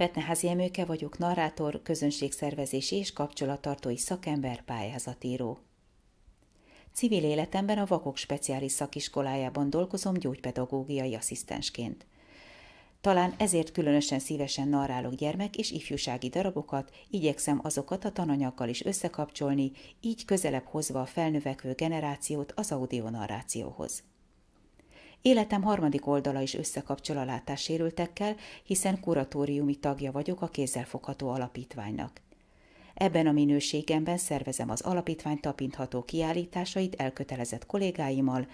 Petneházi Emőke vagyok, narrátor, közönségszervezési és kapcsolattartói szakember, pályázatíró. Civil életemben a Vakok Speciális Szakiskolájában dolgozom gyógypedagógiai asszisztensként. Talán ezért különösen szívesen narrálok gyermek és ifjúsági darabokat, igyekszem azokat a tananyaggal is összekapcsolni, így közelebb hozva a felnövekvő generációt az audionarrációhoz. Életem harmadik oldala is összekapcsol a látássérültekkel, hiszen kuratóriumi tagja vagyok a kézzelfogható alapítványnak. Ebben a minőségemben szervezem az alapítvány tapintható kiállításait elkötelezett kollégáimmal,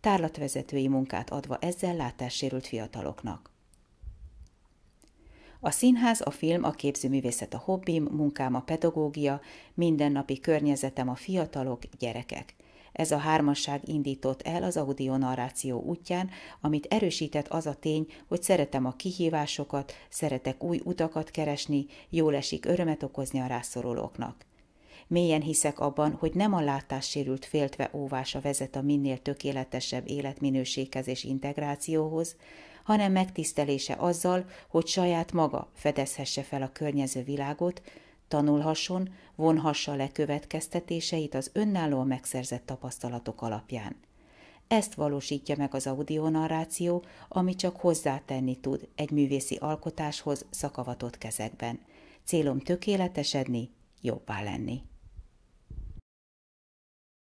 tárlatvezetői munkát adva ezzel látássérült fiataloknak. A színház, a film, a képzőművészet a hobbim, munkám a pedagógia, mindennapi környezetem a fiatalok, gyerekek. Ez a hármasság indított el az audionarráció útján, amit erősített az a tény, hogy szeretem a kihívásokat, szeretek új utakat keresni, jól esik örömet okozni a rászorulóknak. Mélyen hiszek abban, hogy nem a látássérült féltve óvása vezet a minél tökéletesebb életminőséghez és integrációhoz, hanem megtisztelése azzal, hogy saját maga fedezhesse fel a környező világot, tanulhasson, vonhassa le következtetéseit az önállóan megszerzett tapasztalatok alapján. Ezt valósítja meg az audionarráció, ami csak hozzátenni tud egy művészi alkotáshoz szakavatott kezekben. Célom tökéletesedni, jobbá lenni.